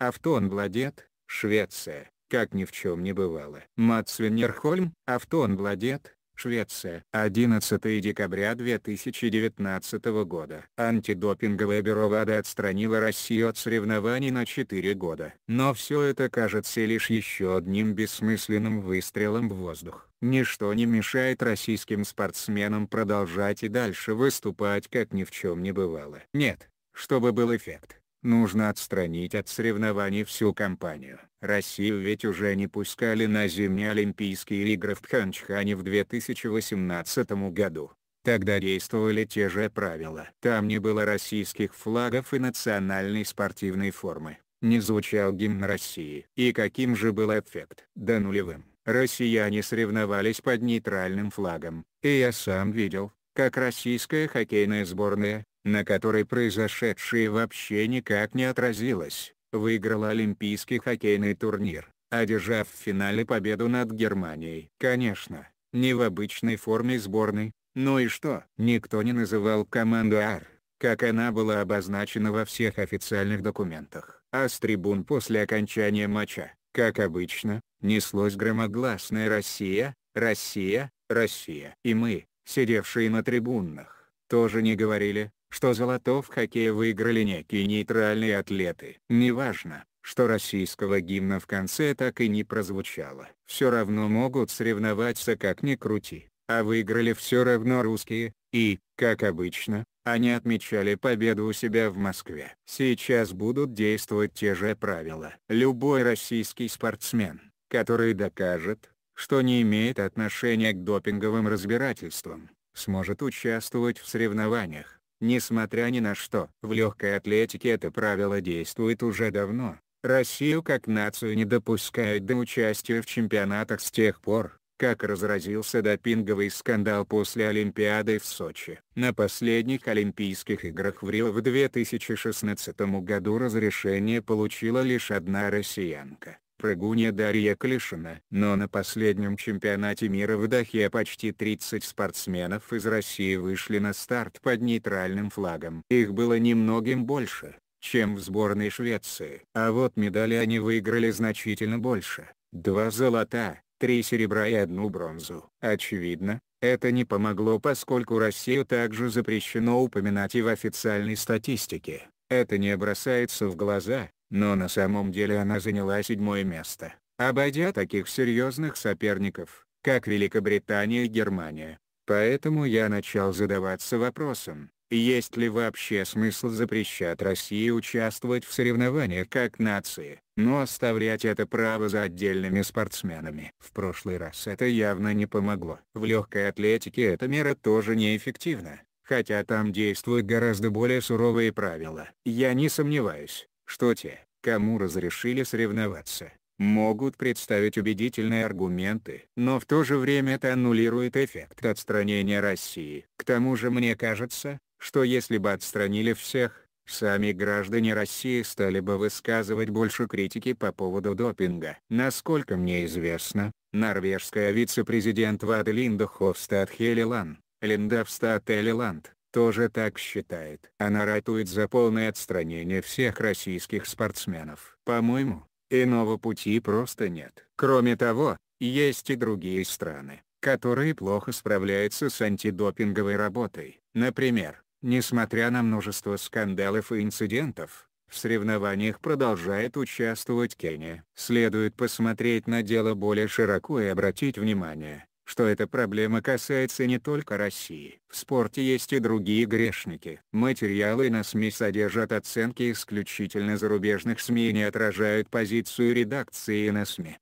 Автон владет, Швеция, как ни в чем не бывало. Мац Винерхольм, Автон владет, Швеция. 11 декабря 2019 года. Антидопинговое бюро ВАДА отстранило Россию от соревнований на 4 года. Но все это кажется лишь еще одним бессмысленным выстрелом в воздух. Ничто не мешает российским спортсменам продолжать и дальше выступать как ни в чем не бывало. Нет, чтобы был эффект. Нужно отстранить от соревнований всю компанию. Россию ведь уже не пускали на зимние Олимпийские игры в Пхенчхане в 2018 году. Тогда действовали те же правила. Там не было российских флагов и национальной спортивной формы. Не звучал гимн России. И каким же был эффект? Да нулевым. Россияне соревновались под нейтральным флагом. И я сам видел, как российская хоккейная сборная, на которой произошедшее вообще никак не отразилось, выиграла Олимпийский хоккейный турнир, одержав в финале победу над Германией. Конечно, не в обычной форме сборной, но ну и что? Никто не называл команду АР, как она была обозначена во всех официальных документах. А с трибун после окончания матча, как обычно, неслось громогласная Россия, Россия». И мы, сидевшие на трибунах, тоже не говорили, что золото в хоккее выиграли некие нейтральные атлеты. Неважно, что российского гимна в конце так и не прозвучало. Все равно могут соревноваться как ни крути, а выиграли все равно русские, и, как обычно, они отмечали победу у себя в Москве. Сейчас будут действовать те же правила. Любой российский спортсмен, который докажет, что не имеет отношения к допинговым разбирательствам, сможет участвовать в соревнованиях. Несмотря ни на что, в легкой атлетике это правило действует уже давно. Россию как нацию не допускают до участия в чемпионатах с тех пор, как разразился допинговый скандал после Олимпиады в Сочи. На последних Олимпийских играх в Рио в 2016 году разрешение получила лишь одна россиянка прыгунья Дарья Клишина. Но на последнем чемпионате мира в Дахе почти 30 спортсменов из России вышли на старт под нейтральным флагом. Их было немногим больше, чем в сборной Швеции. А вот медали они выиграли значительно больше. Два золота, три серебра и одну бронзу. Очевидно, это не помогло поскольку Россию также запрещено упоминать и в официальной статистике. Это не бросается в глаза, но на самом деле она заняла седьмое место, обойдя таких серьезных соперников, как Великобритания и Германия. Поэтому я начал задаваться вопросом, есть ли вообще смысл запрещать России участвовать в соревнованиях как нации, но оставлять это право за отдельными спортсменами. В прошлый раз это явно не помогло. В легкой атлетике эта мера тоже неэффективна, хотя там действуют гораздо более суровые правила. Я не сомневаюсь, что те, кому разрешили соревноваться, могут представить убедительные аргументы. Но в то же время это аннулирует эффект отстранения России. К тому же мне кажется, что если бы отстранили всех, сами граждане России стали бы высказывать больше критики по поводу допинга. Насколько мне известно, норвежская вице-президент Вада Линда Ховстад Хелилан, Линда Элиланд, тоже так считает. Она ратует за полное отстранение всех российских спортсменов. По-моему, иного пути просто нет. Кроме того, есть и другие страны, которые плохо справляются с антидопинговой работой. Например, несмотря на множество скандалов и инцидентов, в соревнованиях продолжает участвовать Кения. Следует посмотреть на дело более широко и обратить внимание, что эта проблема касается не только России. В спорте есть и другие грешники. Материалы на СМИ содержат оценки исключительно зарубежных СМИ и не отражают позицию редакции на СМИ.